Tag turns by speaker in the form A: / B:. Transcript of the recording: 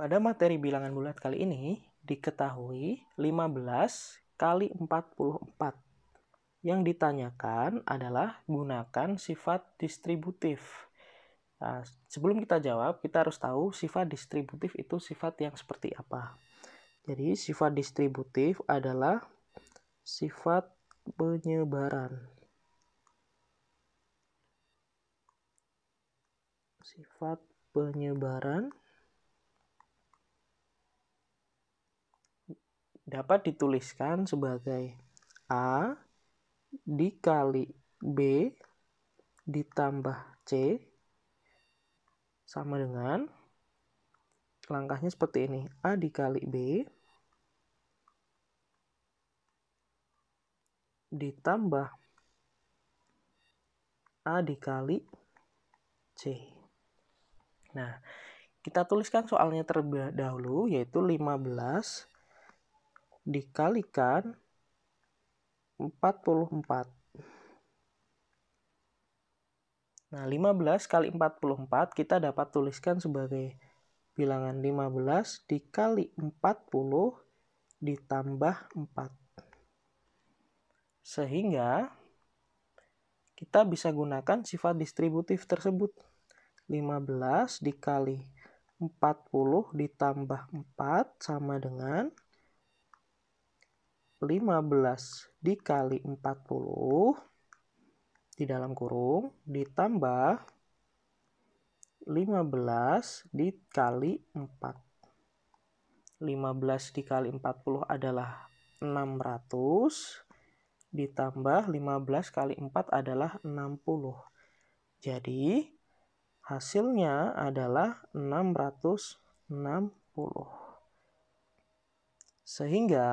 A: Pada materi bilangan bulat kali ini diketahui 15 kali 44. Yang ditanyakan adalah gunakan sifat distributif. Nah, sebelum kita jawab, kita harus tahu sifat distributif itu sifat yang seperti apa. Jadi, sifat distributif adalah sifat penyebaran. Sifat penyebaran dapat dituliskan sebagai A dikali B ditambah C sama dengan langkahnya seperti ini. A dikali B ditambah A dikali C. Nah, kita tuliskan soalnya terlebih dahulu yaitu 15 dikalikan 44. Nah, 15 kali 44 kita dapat tuliskan sebagai bilangan 15 dikali 40 ditambah 4. Sehingga kita bisa gunakan sifat distributif tersebut. 15 dikali 40 ditambah 4 sama dengan 15 dikali 40 di dalam kurung ditambah 15 dikali 4. 15 dikali 40 adalah 600 ditambah 15 kali 4 adalah 60. Jadi hasilnya adalah 660. Sehingga